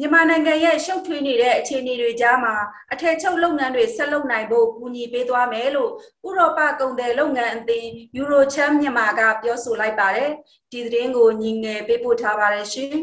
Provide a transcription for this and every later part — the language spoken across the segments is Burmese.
မြန်မာနိုင်ငံရဲ့ရှုပ်ထွေးနေတဲ့အခြေအနေတွေကြားမှာအထက်ချုပ်လုပ်ငန်းတွေဆက်လုပ်နိုင်ဖို့ကူညီပေးသွားမယ်လို့ဥရောပကုန်သည်လုပ်ငန်းအသင်း Eurochamp မြန်မာကပြောဆိုလိုက်ပါတယ်။ဒီသတင်းကိုညီငယ်ပေးပို့ထားပါတယ်ရှင်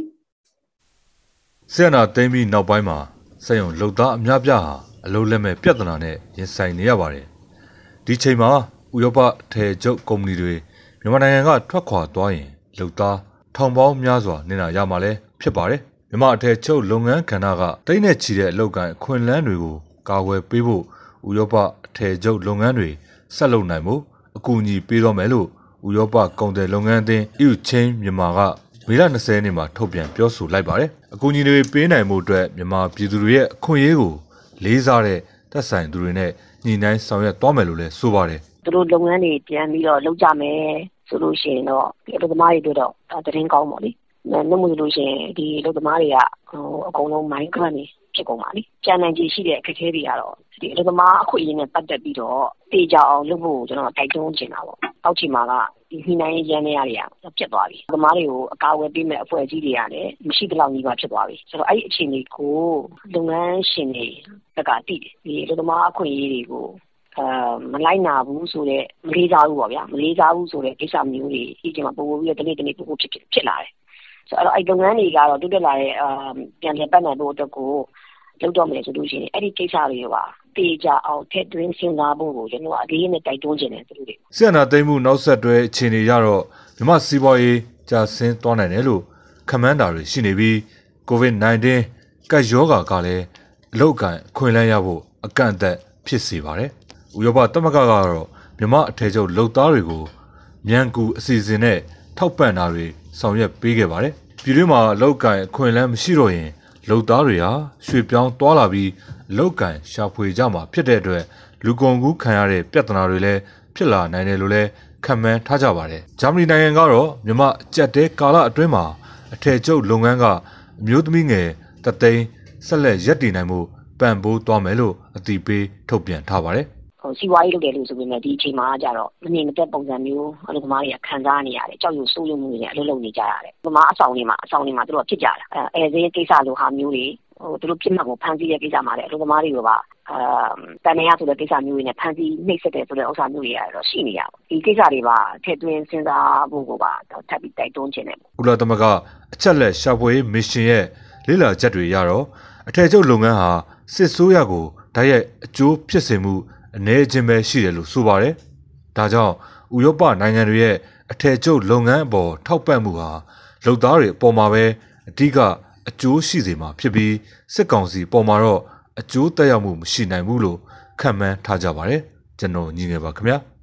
။ဆီယနာသိမ်းပြီးနောက်ပိုင်းမှာစက်ရုံလုပ်သားအများပြားဟာအလုံးလက်မဲ့ပြဿနာနဲ့ရင်ဆိုင်နေရပါတယ်။ဒီချိန်မှာဥရောပထယ်ချုပ်ကုမ္ပဏီတွေမြန်မာနိုင်ငံကထွက်ခွာသွားရင်လုပ်သားထောင်ပေါင်းများစွာနေနာရမှာလဲဖြစ်ပါတယ်။မြမအထက်ချုပ်လုပ်ငန်းကဏ္ဍကတိတ်နဲ့ချီတဲ့အလောက်ကန်ခွင်လန်းတွေကိုကာဝယ်ပေးဖို့ဥရောပအထက်ချုပ်လုပ်ငန်းတွေဆက်လုပ်နိုင်ဖို့အကူအညီပေးတော့မယ်လို့ဥရောပကုန်တယ်လုပ်ငန်းအသင်း EU Chain မြန်မာကမေလ20ရက်နေ့မှာထုတ်ပြန်ပြောဆိုလိုက်ပါတယ်။အကူအညီတွေပေးနိုင်မှုအတွက်မြန်မာပြည်သူတွေရဲ့အခွင့်အရေးကိုလေးစားတဲ့သက်ဆိုင်သူတွေနဲ့ညှိနှိုင်းဆောင်ရွက်သွားမယ်လို့လည်းဆိုပါတယ်။သူတို့လုပ်ငန်းတွေပြန်ပြီးတော့လုပ်ကြမယ်ဆိုလို့ရှိရင်တော့ပြည်သူ့သမားတွေတို့တော့တရင်ကောင်းပါလိမ့်လုပ်မှုလို့ရှင်ဒီလုပ်သမားတွေကဟိုအကုန်လုံးမိုင်းကန့်နေဖြစ်ကုန်ပါလေ။ကြံနိုင်ခြေရှိတဲ့အခက်အခဲတွေကတော့ဒီအလုပ်သမားအခွင့်အရေးနဲ့ပတ်သက်ပြီးတော့တေချာအောင်လုပ်ဖို့ကျွန်တော်တိုက်တွန်းချင်တာပေါ့။အောက်ချီမှာကဒီနှိုင်းနိုင်ရန်နေရတွေကပြတ်သွားပြီ။သမားတွေကိုအကာအကွယ်ပေးမဲ့အဖွဲ့အစည်းတွေကလည်းမရှိသလောက်ကြီးပါဖြစ်သွားပြီ။ဆိုတော့အဲ့ဒီအခြေအနေကိုလုပ်ငန်းရှင်တွေတကတိတယ်။ဒီအလုပ်သမားအခွင့်အရေးတွေကိုအာမလိုက်နာဘူးဆိုတော့မလေးစားဘူးပေါ့ဗျာမလေးစားဘူးဆိုတော့ကိစ္စမျိုးတွေဒီချိန်မှာပို့ပို့ပြီးတော့တနေ့တနေ့ပို့ပို့ဖြစ်ဖြစ်ဖြစ်လာတယ်ဆိုတော့အဲ့လုပ်ငန်းတွေကတော့တိုးတက်လာတဲ့အာပြန်လည်ပတ်နိုင်ဖို့အတွက်ကိုလုပ်တော့မယ်ဆိုလို့ရှိရင်အဲ့ဒီကိစ္စတွေပါတေချာအောင်ထည့်သွင်းစဉ်းစားဖို့ကိုကျွန်တော်အလေးနဲ့တိုက်တွန်းချင်တယ်သူတို့တွေဆန္ဒသိမ်းမှုနောက်ဆက်တွဲအခြေအနေရတော့မြမစီးပွားရေးကြာဆင်းသွားနိုင်တယ်လို့ခမန်းတာတွေရှိနေပြီး COVID-19 ကပ်ရောဂါကလည်းအလောက်ကန်ခွင်လန်းရဖို့အကန့်အသတ်ဖြစ်စေပါတယ်ဥရောပသမဂ္ဂကတော့မြမအထည်ချုပ်လုပ်သားတွေကိုမြန်ကူအစီအစဉ်နဲ့ထောက်ပံ့တာတွေဆောင်ရွက်ပေးခဲ့ပါတယ်။ပြည်တွင်းမှာလောက်ကန်အခွင့်အလမ်းမရှိတော့ရင်လုပ်သားတွေဟာရွှေပြောင်းသွားလာပြီးလောက်ကန်ရှာဖွေကြမှာဖြစ်တဲ့အတွက်လူကုန်ကူးခံရတဲ့ပြဿနာတွေလည်းဖြစ်လာနိုင်တယ်လို့လည်းခန့်မှန်းထားကြပါတယ်။ဂျာမနီနိုင်ငံကတော့မြမအကြက်တဲကာလအတွင်းမှာ အထည်ချုပ်လုပ်ငန်းကအမျိုးသမီးငယ်တသိန်းဆက်လက်ရပ်တည်နိုင်မှုပံ့ပိုးသွားမယ်လို့အတိပေးထုတ်ပြန်ထားပါတယ်။စီးပွားရေးလုပ်တယ်လို့ဆိုပေမဲ့ဒီအချိန်မှာကျတော့မနေမသက်ပုံစံမျိုးအလုပ်သမားတွေကခံစားနေရတယ်ကြောက်ရွံ့စိုးရိမ်မှုတွေနဲ့အလုပ်လုပ်နေကြရတယ်။ဒီမှာအဆောင်တွေမှာအဆောင်တွေမှာသူတို့ကဖြစ်ကြတာအဲအဲဈေးကိစ္စလိုဟာမျိုးတွေဟိုသူတို့ပြစ်မှတ်ကိုဖန်ဆီးတဲ့ကိစ္စမှာလည်းအလုပ်သမားတွေကပါအာတန်နေရဆိုတဲ့ကိစ္စမျိုးတွေနဲ့ဖန်ဆီးနှိပ်စက်တယ်ဆိုတဲ့ဥစ္စာမျိုးတွေကတော့ရှိနေရပါဘူးဒီကိစ္စတွေပါထည့်သွင်းစဉ်းစားဖို့ကိုပါထပ်ပြီးတိုက်တွန်းခြင်းနဲ့ကုလသမဂ္ဂအချက်လက်ရှာဖွေမစ်ရှင်ရဲ့လေ့လာချက်တွေရတော့အထည်ချုပ်လုပ်ငန်းဟာစစ်ဆိုးရကိုတိုက်ရိုက်အကျိုးဖြစ်စေမှုအနည်းချင်းပဲရှိတယ်လို့ဆိုပါတယ်။ဒါကြောင့်ဥရောပနိုင်ငံတွေရဲ့အထည်ချုပ်လုပ်ငန်းအပေါ်ထောက်ပံ့မှုဟာလုပ်သားတွေအပေါ်မှာပဲအဓိကအကျိုးရှိစေမှာဖြစ်ပြီးစစ်ကောင်စီပေါ်မှာတော့အကျိုးသက်ရောက်မှုမရှိနိုင်ဘူးလို့ခန့်မှန်းထားကြပါတယ်။ကျွန်တော်ညီငယ်ပါခင်ဗျာ။